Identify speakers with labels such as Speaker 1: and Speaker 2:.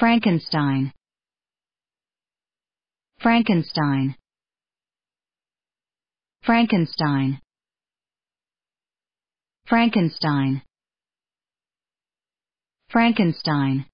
Speaker 1: Frankenstein Frankenstein Frankenstein Frankenstein Frankenstein